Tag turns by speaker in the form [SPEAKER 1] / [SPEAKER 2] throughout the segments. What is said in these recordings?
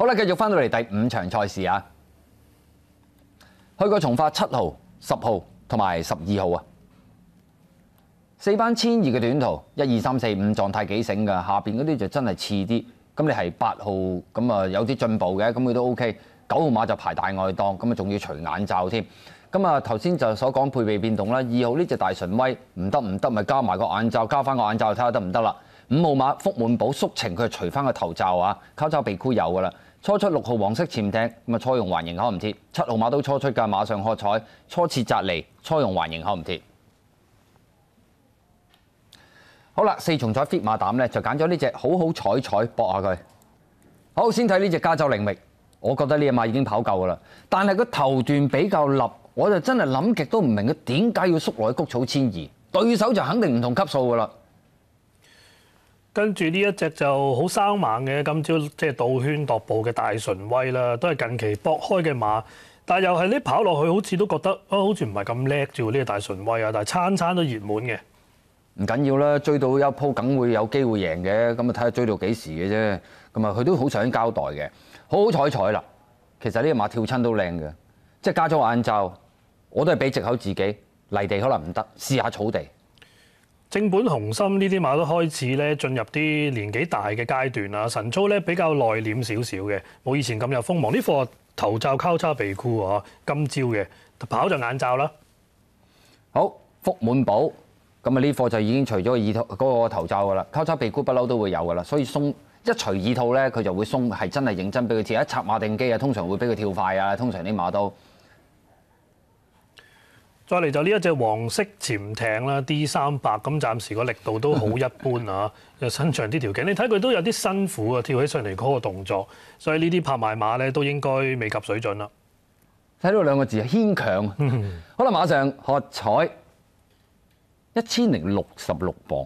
[SPEAKER 1] 好啦，繼續翻到嚟第五場賽事啊，去過從化七號、十號同埋十二號啊，四班千二嘅短途，一二三四五狀態幾醒噶，下邊嗰啲就真係次啲。咁你係八號咁啊，有啲進步嘅，咁佢都 O K。九號馬就排大外檔，咁啊仲要除眼罩添。咁啊頭先就所講配備變動啦，二號呢只大神威唔得唔得，咪加埋個眼罩，加翻個眼罩睇下得唔得啦。五號馬福滿寶速情佢除翻個頭罩啊，口罩鼻箍有噶啦。初出六号黄色潜艇，咁啊初用环形可唔贴，七号馬都初出噶，马上喝彩，初次扎利，初用环形可唔贴。好啦，四重彩 fit 马胆咧，就拣咗呢只好好彩彩搏下佢。好先睇呢只加州灵域，我觉得呢只马已经跑够噶啦，但系个头段比较立，我就真系谂极都唔明佢点解要缩落去谷草千二，对手就肯定唔同级数噶啦。
[SPEAKER 2] 跟住呢一隻就好生猛嘅，今朝即係道圈踱步嘅大純威啦，都係近期駁開嘅馬，但又係你跑落去好似都覺得啊，好似唔係咁叻啫喎呢個大純威啊，但係餐餐都熱滿嘅。唔緊要啦，
[SPEAKER 1] 追到一鋪梗會有機會贏嘅，咁啊睇下追到幾時嘅啫。咁啊佢都好想交代嘅，好好彩彩啦。其實呢個馬跳親都靚嘅，即係加咗晏罩，我都係俾藉口自己泥地可能唔得，試下草地。
[SPEAKER 2] 正本紅心呢啲馬都開始咧進入啲年紀大嘅階段啦，神操咧比較內斂少少嘅，冇以前咁有風芒。呢課頭罩交叉鼻箍啊，今朝嘅跑就眼罩啦。好，福滿寶咁啊，呢課就已經除咗耳套
[SPEAKER 1] 嗰個頭罩噶啦，交叉鼻箍不嬲都會有噶啦，所以鬆一除耳套咧，佢就會鬆，係真
[SPEAKER 2] 係認真俾佢。只一插馬定機啊，通常會俾佢跳快啊，通常啲馬都。再嚟就呢一隻黃色潛艇啦，D 三百咁，暫時個力度都好一般啊。又伸長啲條頸，你睇佢都有啲辛苦啊，跳起上嚟嗰個動作，所以呢啲拍賣馬咧都應該未及水準啦。
[SPEAKER 1] 睇到兩個字牽強，好啦，馬上喝彩一千零六十六磅，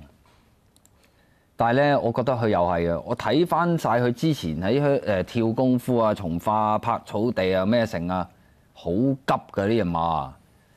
[SPEAKER 1] 但係咧，我覺得佢又係啊，我睇翻晒佢之前喺佢誒跳功夫啊、從化拍草地啊咩成啊，好急嘅呢只馬啊！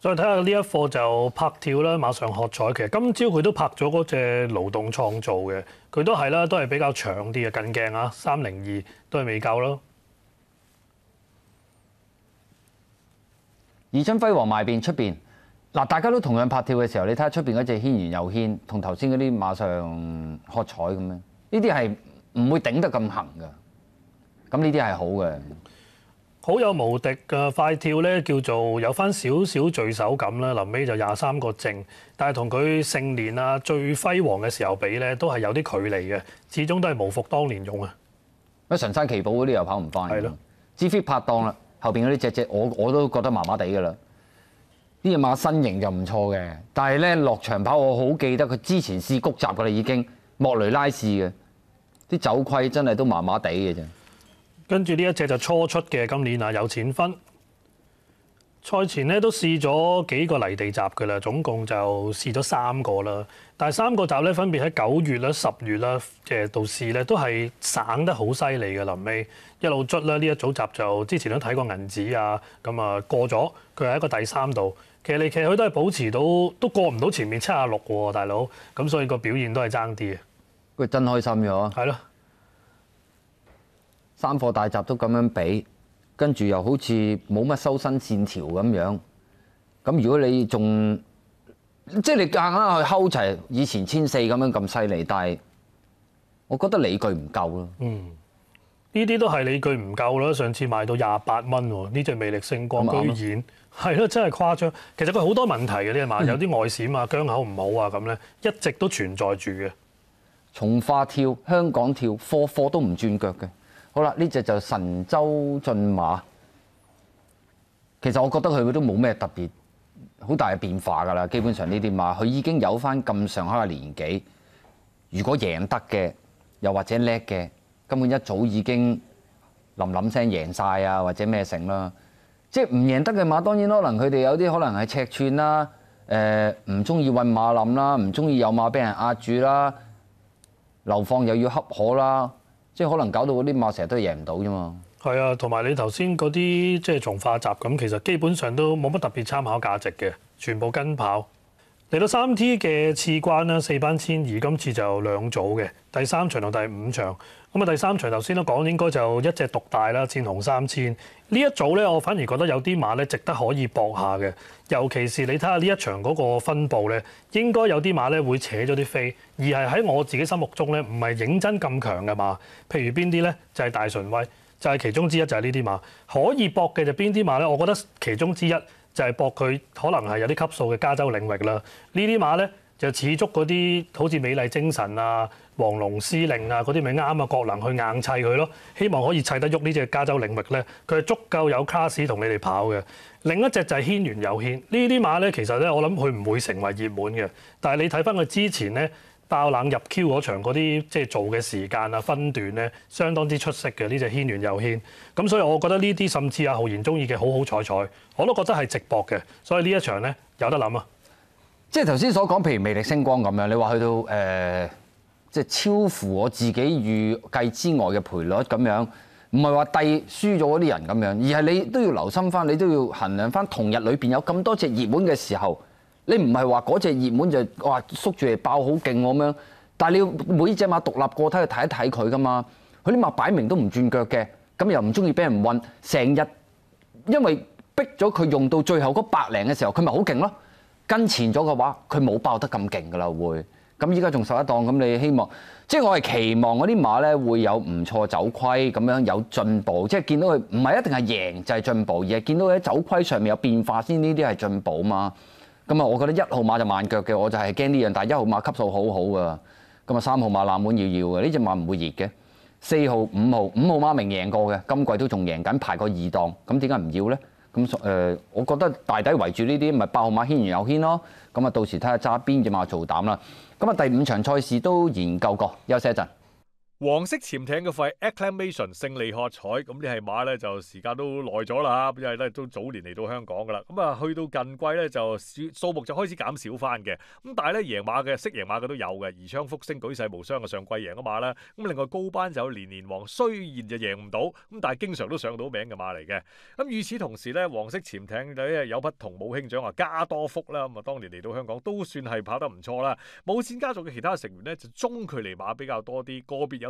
[SPEAKER 2] 再睇下呢一課就拍跳啦，馬上喝彩。其實今朝佢都拍咗嗰隻勞動創造嘅，佢都係啦，都係比較長啲嘅近鏡啊，三零二都係未夠咯。
[SPEAKER 1] 而春輝煌賣變出邊？嗱，大家都同樣拍跳嘅時候，你睇下出邊嗰隻軒然又軒，同頭先嗰啲馬上喝彩咁樣，呢啲係唔會頂得咁行噶。
[SPEAKER 2] 咁呢啲係好嘅。好有無敵嘅快跳咧，叫做有翻少少聚手感啦。臨尾就廿三個正，但係同佢盛年啊最輝煌嘅時候比咧，都係有啲距離嘅。始終都係無復當年勇啊！乜神山奇寶嗰啲又跑唔翻？係咯 z i 拍檔啦，後邊嗰啲隻隻我我都覺得麻
[SPEAKER 1] 麻地嘅啦。只馬身形就唔錯嘅，但係咧落長跑我好記得佢之前試谷集嘅啦，已經莫雷拉試嘅，啲走規真係都麻麻地嘅啫。
[SPEAKER 2] 跟住呢一只就初出嘅，今年啊有钱分。赛前咧都试咗几个泥地集嘅啦，总共就试咗三个啦。但系三个集咧分别喺九月啦、十月啦，嘅度试咧都系省得好犀利嘅临尾一路卒啦。呢一组集就之前都睇过银纸啊，咁啊过咗，佢系一个第三度。其嚟其去佢都系保持到都过唔到前面七啊六喎，大佬。咁所以个表现都系争啲嘅。
[SPEAKER 1] 佢真开心咗。嗬。系咯。三貨大集都咁樣俾，跟住又好似冇乜修身線條咁樣。咁如果你仲即係你硬硬去睺齊以前千四咁樣咁犀利，但係我覺得理據唔夠咯。
[SPEAKER 2] 嗯，呢啲都係理據唔夠咯。上次賣到廿八蚊喎，呢只魅力星光居然係咯真係誇張。其實佢好多問題嘅呢隻馬，有啲外閃啊、疆口唔好啊咁咧，一直都存在住嘅。從化跳、香港跳，科科都唔轉腳嘅。
[SPEAKER 1] 好啦，呢只就神州進馬，其實我覺得佢都冇咩特別好大嘅變化㗎啦。基本上呢啲馬，佢已經有翻咁上下嘅年紀，如果贏得嘅，又或者叻嘅，根本一早已經冧冧聲贏晒啊，或者咩成啦。即系唔贏得嘅馬，當然可能佢哋有啲可能係尺寸啦，誒唔中意运馬冧啦，唔中意有馬俾人壓住啦，流放又要恰可啦。即係可能搞到嗰啲馬成日都贏唔到啫嘛。
[SPEAKER 2] 係啊，同埋你頭先嗰啲即係從化集咁，其實基本上都冇乜特別參考價值嘅，全部跟跑。嚟到三 T 嘅次關啦，四班千而今次就兩組嘅第三場同第五場。咁啊，第三場頭先都講應該就一隻獨大啦，戰紅三千呢一組咧，我反而覺得有啲馬咧值得可以搏下嘅。尤其是你睇下呢一場嗰個分佈咧，應該有啲馬咧會扯咗啲飛，而係喺我自己心目中咧，唔係認真咁強嘅馬。譬如邊啲咧，就係大純威，就係其中之一，就係呢啲馬可以搏嘅就邊啲馬咧？我覺得其中之一。就係搏佢可能係有啲級數嘅加州領域啦，呢啲馬咧就似足嗰啲好似美麗精神啊、黃龍司令啊嗰啲咪啱啊，國能去硬砌佢咯，希望可以砌得喐呢只加州領域咧，佢係足夠有卡士同你哋跑嘅。另一隻就係牽完有牽，呢啲馬咧其實咧我諗佢唔會成為熱門嘅，但係你睇翻佢之前咧。爆冷入 Q 嗰場嗰啲即係做嘅時間啊分段咧，相當之出色嘅呢只牽完又牽，咁所以我覺得呢啲甚至阿浩然中意嘅好好彩彩，我都覺得係直博嘅，所以呢一場咧有得諗啊！
[SPEAKER 1] 即係頭先所講，譬如魅力星光咁樣，你話去到誒即係超乎我自己預計之外嘅賠率咁樣，唔係話第輸咗啲人咁樣，而係你都要留心翻，你都要衡量翻同日裏邊有咁多隻熱門嘅時候。你唔係話嗰只熱門就哇縮住嚟爆好勁咁樣，但係你每隻馬獨立個體去睇一睇佢噶嘛？佢啲馬擺明都唔轉腳嘅，咁又唔中意俾人運，成日因為逼咗佢用到最後嗰百零嘅時候，佢咪好勁咯。跟前咗嘅話，佢冇爆得咁勁噶啦。會咁依家仲十一檔咁，你希望即係我係期望嗰啲馬咧會有唔錯走規咁樣有進步，即係見到佢唔係一定係贏就係進步，而係見到喺走規上面有變化先，呢啲係進步嘛。咁啊，我覺得一號馬就慢腳嘅，我就係驚呢樣。但係一號馬級數好好啊，咁啊三號馬冷門要要嘅，呢只馬唔會熱嘅。四號、五號、五號馬明贏過嘅，今季都仲贏緊，排過二檔。咁點解唔要呢？咁誒，我覺得大抵圍住呢啲，咪八號馬牽完又牽咯。咁啊，到時睇下揸邊只馬做膽啦。咁啊，第五場賽事都研究過，休息一陣。
[SPEAKER 3] 黄色潜艇嘅肺 a c c l a m a t i o n 胜利喝彩，咁呢系马咧就时间都耐咗啦，因为咧都早年嚟到香港噶啦，咁啊去到近季咧就数数目就开始减少翻嘅，咁但系咧赢马嘅，识赢马嘅都有嘅，宜昌福星举世无双嘅上季赢嘅马啦，咁另外高班就有年年王，虽然就赢唔到，咁但系经常都上到名嘅马嚟嘅，咁与此同时咧黄色潜艇咧有匹同母兄长啊加多福啦，咁啊当年嚟到香港都算系跑得唔错啦，冇剑家族嘅其他成员咧就中距离马比较多啲，个别有。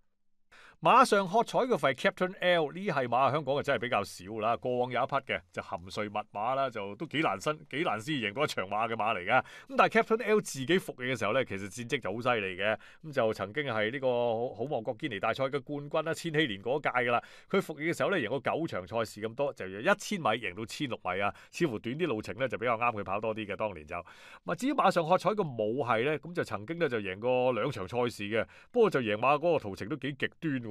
[SPEAKER 3] 馬上喝彩嘅系係 Captain L，呢係馬香港嘅真係比較少啦。過往有一匹嘅就含碎密码啦，就都幾難新幾難先贏過一場馬嘅馬嚟噶。咁但係 Captain L 自己服役嘅時候咧，其實戰績就好犀利嘅。咁就曾經係呢個好望角堅尼大賽嘅冠軍啦，千禧年嗰一屆噶啦。佢服役嘅時候咧，贏過九場賽事咁多，就由一千米贏到千六米啊，似乎短啲路程咧就比較啱佢跑多啲嘅。當年就。至於馬上喝彩個武系咧，咁就曾經呢，就贏過兩場賽事嘅，不過就贏馬嗰個途程都幾極端。